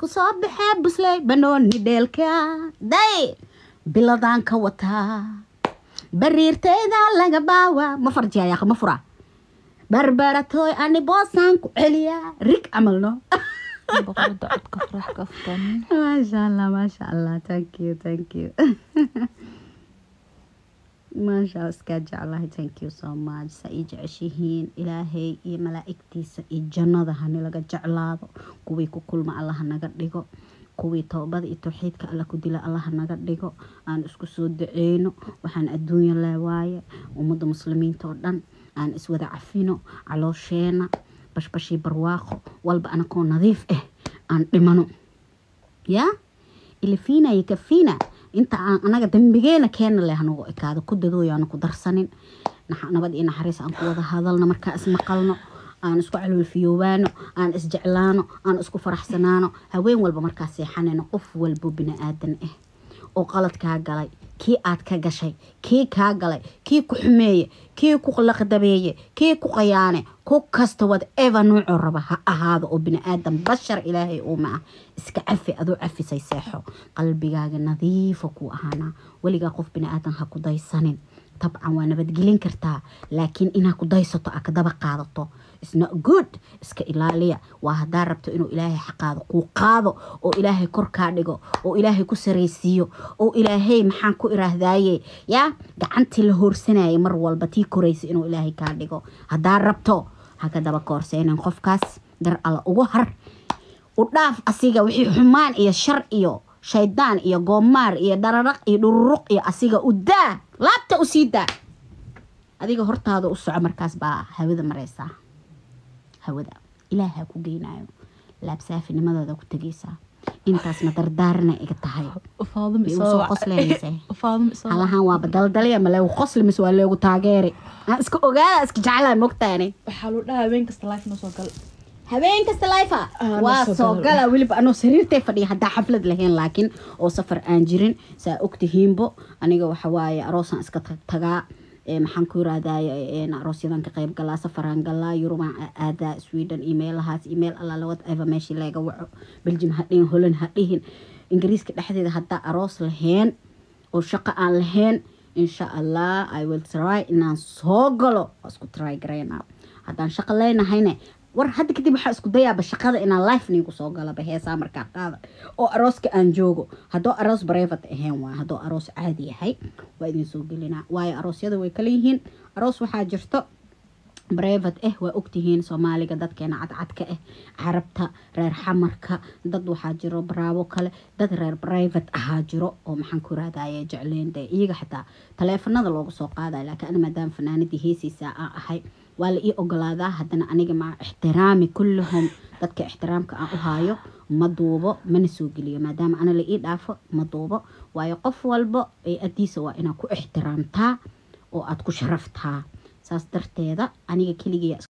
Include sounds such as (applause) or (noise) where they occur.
kusoo baxee busley banooni dheelka day biladaan ka wataa bariirteyda laga baawa ma farjiyayaaq ma fura barbaratooy ani boosaan ku celiyaa rig camalno (laughs) maasha allah maasha allah thank you (laughs) ما شاء الله سكاجع الله thank you so much سأيج عشيهين إلهي إي ملائكتي سأيج جنادة هاني لغا جعلاد كوي كوكول ما الله نغر ديغو كوي توباد إتوحيد كألا كودي لأ الله نغر ديغو آن اسكو سود دعينو وحان الدنيا لاواية ومد مسلمين تودان آن اسو دا عفينو علو شينا باش باشي برواخو والبا أنا كون نظيف إه آن لمنو يا إلي فينا يكفينا يكفينا inta aan anaga dambigeena keena leh anugu ekaado ku dadooyo ku darsanin nabad iyo naxariis aan ku wada hadalno markaa ismaqalno aan isku calolfiyoobaano aan isjeclaano aan isku faraxsanaano haween walba markaa seexanayno qof walbo bini-aadan ah eh. oo qalad kaa galay kii aad ka gashay kii kaa galay kii ku xumeeye kii ku laqdabeeye kii ku qayaane ku kasta whatever nuucu raba ha ahaado oo bini bashar ilaahay uuma ah iska cafi adoo cafisay seexo qalbigaaga nadiifa kuu ahaanaa weligaa qof bini aadan ha ku daysanin dabcan waa nabadgelin kartaa laakiin inaa ku daysato a kadaba qaadato isno good iska ilaaliya waa haddaa rabto inuu ilaahay xaqaado kuu qaado oo ilaahay korkaa dhigo oo ilaahay ku saraysiiyo oo ilaahay maxaan ku iraahdaye yaa gacantii la hoorsanayay mar walba tii koraysa inuu ilaahay kaa dhigo haddaa rabto hakadaba koorse inaan qofkaas dar alla ugu har u dhaaf asiga wixii xumaan iyo shar iyo shaydaan iyo goomaar iyo dhararaq iyo dhururuq iyo asiga u daa laabta usii daa adiga hortaada u soco markaas baa hawada mareysaa hawada ilaah ku geynaayo laabsaafinimadaada ku tegaysaa intaasna ma iga tahay (laughs) alahan waaba daldalya ma qosli mise waa leegu taageeri aan iska ogaada iska jeclaa mogtaane habeen kasta lifa ah? ah, waa soo gala weliba anoo sariirtay fadhiya haddaa xaflad lahayn laakiin oo safar aan jirin saa ogtihiinbo tihiinbo aniga waxawaaye aroosaan iska tagaa maxaan ku yiraahdaay aroosyadan ka qayb galaa safaraan galaa yuruban aadaa sweden emailhaas email allaala whatever meeshii leega waco beljim hadhihin holan hadhihin ingiriiska dhexdeeda haddaa aroos lahayn oo shaqo aan lahayn insha allah i will try inaan soo galo waa isku try garaynaa haddaan shaqo leynahayne war hadda kadib waxaa isku dayaaba shaqada inaan life niigu soo galaba heesaa markaa qaada oo arooska aan joogo haddoo aroos brevat ahayn waa haddoo aroos caadi yahay waa idin soo gelinaa waayo aroosyada way kala yihiin aroos waxaa jirto بريفت إه وأكتهين سوماليغا دادكينا عدعدك إه عربتا رير حمركا داد وحاجرو براو كالي داد رير بريفت أهاجرو أو محنكو رادايا جعلين دي إيغا حتى تليفنا دا لوغو سوقادا لكا أنا مدام فنانة دي هيسي ساعة أحي والا إيه أغلادا هدنا أنيغا مع احترامي كلهم دادك احترامك أهايو مدوبو من سوقليو مدام أنا لي إيه دافو مدوبو وايو قف والبو إيه أديسو كو احترامتا وأدكو شرفتها saas darteeda aniga keligayaa